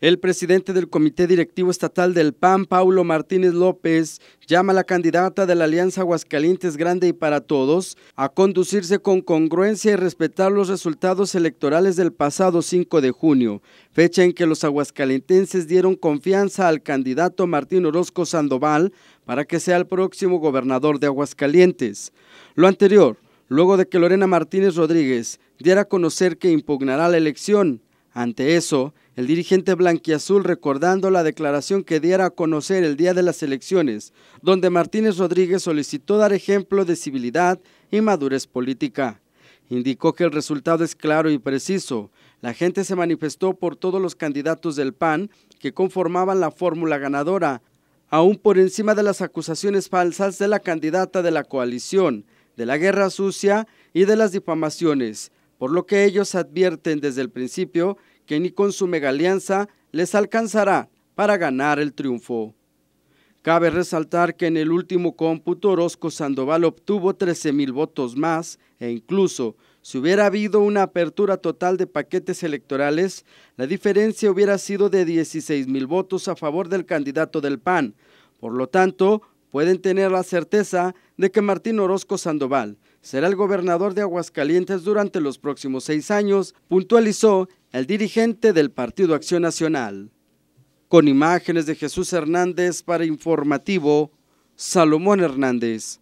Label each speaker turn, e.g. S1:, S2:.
S1: El presidente del Comité Directivo Estatal del PAN, Paulo Martínez López, llama a la candidata de la Alianza Aguascalientes Grande y para Todos a conducirse con congruencia y respetar los resultados electorales del pasado 5 de junio, fecha en que los aguascalentenses dieron confianza al candidato Martín Orozco Sandoval para que sea el próximo gobernador de Aguascalientes. Lo anterior, luego de que Lorena Martínez Rodríguez diera a conocer que impugnará la elección. Ante eso, el dirigente blanquiazul recordando la declaración que diera a conocer el día de las elecciones, donde Martínez Rodríguez solicitó dar ejemplo de civilidad y madurez política. Indicó que el resultado es claro y preciso. La gente se manifestó por todos los candidatos del PAN que conformaban la fórmula ganadora, aún por encima de las acusaciones falsas de la candidata de la coalición, de la guerra sucia y de las difamaciones, por lo que ellos advierten desde el principio que ni con su megalianza les alcanzará para ganar el triunfo. Cabe resaltar que en el último cómputo Orozco Sandoval obtuvo 13.000 votos más e incluso si hubiera habido una apertura total de paquetes electorales, la diferencia hubiera sido de mil votos a favor del candidato del PAN. Por lo tanto, pueden tener la certeza de que Martín Orozco Sandoval será el gobernador de Aguascalientes durante los próximos seis años, puntualizó el dirigente del Partido Acción Nacional. Con imágenes de Jesús Hernández para Informativo, Salomón Hernández.